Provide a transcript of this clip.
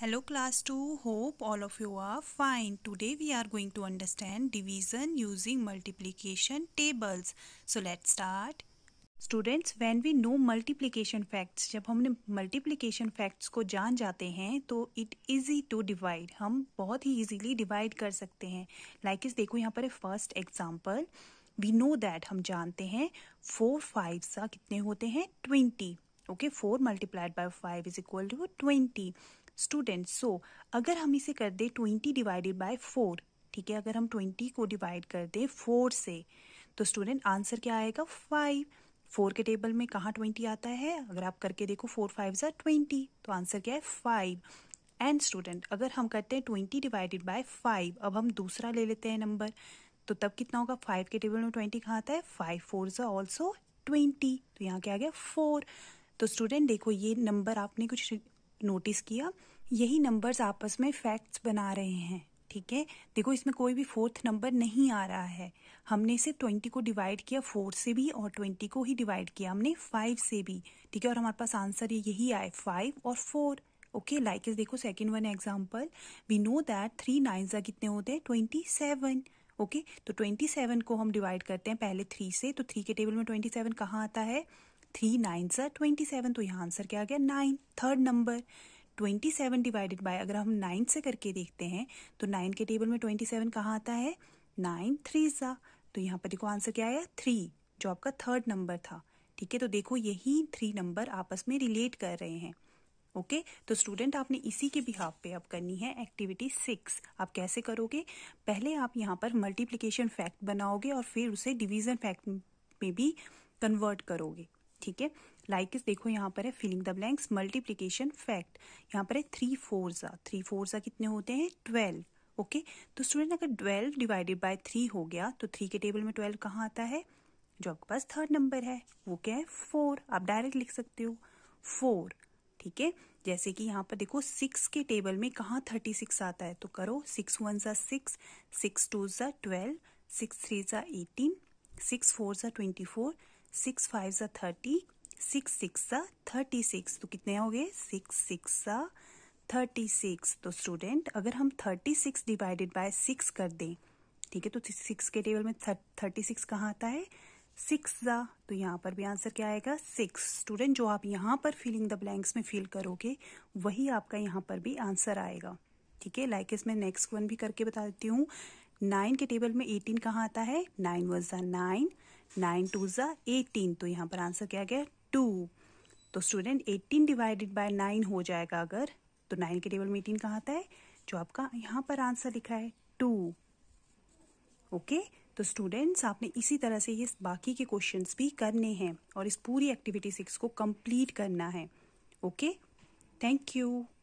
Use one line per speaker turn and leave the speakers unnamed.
Hello class 2 hope all of you are fine today we are going to understand division using multiplication tables so let's start students when we know multiplication facts जब हमने multiplication facts को जान जाते हैं तो it easy to divide हम बहुत ही easily divide कर सकते हैं लाइक like इस देखो यहाँ पर first example we know that हम जानते हैं फोर फाइव सा कितने होते हैं twenty okay four multiplied by five is equal to twenty student so अगर हम इसे कर दे ट्वेंटी डिवाइडेड बाय फोर ठीक है अगर हम ट्वेंटी को डिवाइड कर दें फोर से तो स्टूडेंट आंसर क्या आएगा फाइव फोर के टेबल में कहाँ ट्वेंटी आता है अगर आप करके देखो फोर फाइव जर ट्वेंटी तो आंसर क्या है फाइव एंड स्टूडेंट अगर हम करते हैं ट्वेंटी डिवाइडेड बाय फाइव अब हम दूसरा ले लेते हैं नंबर तो तब कितना होगा फाइव के टेबल में ट्वेंटी कहाँ आता है फाइव फोर जर ऑल्सो ट्वेंटी तो यहाँ क्या आ गया फोर तो स्टूडेंट देखो ये नंबर आपने कुछ नोटिस किया यही नंबर्स आपस में फैक्ट्स बना रहे हैं ठीक है देखो इसमें कोई भी फोर्थ नंबर नहीं आ रहा है हमने इसे ट्वेंटी को डिवाइड किया फोर से भी और ट्वेंटी को ही डिवाइड किया हमने फाइव से भी ठीक है और हमारे पास आंसर यही आए फाइव और फोर ओके लाइक इस देखो second one example we know that three nine कितने होते हैं ट्वेंटी सेवन ओके तो ट्वेंटी सेवन को हम डिवाइड करते हैं पहले थ्री से तो थ्री के टेबल में ट्वेंटी सेवन कहाँ आता है थ्री नाइन सर ट्वेंटी सेवन तो यहाँ आंसर क्या आ गया nine third number twenty seven divided by अगर हम नाइन से करके देखते हैं तो नाइन के टेबल में ट्वेंटी सेवन कहाँ आता है नाइन थ्री सा तो यहाँ पर देखो आंसर क्या आया थ्री जो आपका थर्ड नंबर था ठीक है तो देखो यही थ्री नंबर आपस में रिलेट कर रहे हैं ओके okay? तो स्टूडेंट आपने इसी के बिहाव पे अब करनी है एक्टिविटी सिक्स आप कैसे करोगे पहले आप यहाँ पर मल्टीप्लिकेशन फैक्ट बनाओगे और फिर उसे डिवीजन फैक्ट में भी कन्वर्ट करोगे ठीक है लाइक इस देखो यहाँ पर है filling the blanks multiplication fact यहाँ पर है थ्री फोर ज़ा थ्री फोर ज़ा कितने होते हैं ट्वेल्व ओके तो स्टूडेंट अगर ट्वेल्व डिवाइडेड बाय थ्री हो गया तो थ्री के टेबल में ट्वेल्व कहाँ आता है जो आपके पास थर्ड नंबर है वो क्या है फोर आप डायरेक्ट लिख सकते हो फोर ठीक है जैसे कि यहाँ पर देखो सिक्स के टेबल में कहाँ थर्टी सिक्स आता है तो करो सिक्स वन ज़ा सिक्स सिक्स टू ज़ा ट्वेल्व सिक्स थ्री ज़ा एटीन सिक्स फोर ज़ा ट्वेंटी फोर सिक्स फाइव सा थर्टी सिक्स सिक्स सा थर्टी सिक्स तो कितने हो गए सिक्स सिक्स सा थर्टी सिक्स तो स्टूडेंट अगर हम thirty six divided by six कर दें ठीक है तो सिक्स के टेबल में थर्टी सिक्स कहाँ आता है सिक्स ज़ा तो यहाँ पर भी आंसर क्या आएगा सिक्स स्टूडेंट जो आप यहाँ पर फिलिंग द ब्लैंक्स में फिल करोगे वही आपका यहाँ पर भी आंसर आएगा ठीक है लाइक इसमें नेक्स्ट वन भी करके बता देती हूँ नाइन के टेबल में एटीन कहाँ आता है नाइन वन ज़ा नाइन नाइन टू ज़ा एटीन तो यहाँ पर आंसर क्या गया टू तो student eighteen divided by nine हो जाएगा अगर तो नाइन के टेबल में एटीन कहाँ आता है जो आपका यहाँ पर आंसर लिखा है टू ओके तो स्टूडेंट्स आपने इसी तरह से ये बाकी के क्वेश्चन भी करने हैं और इस पूरी एक्टिविटी सिक्स को कंप्लीट करना है ओके थैंक यू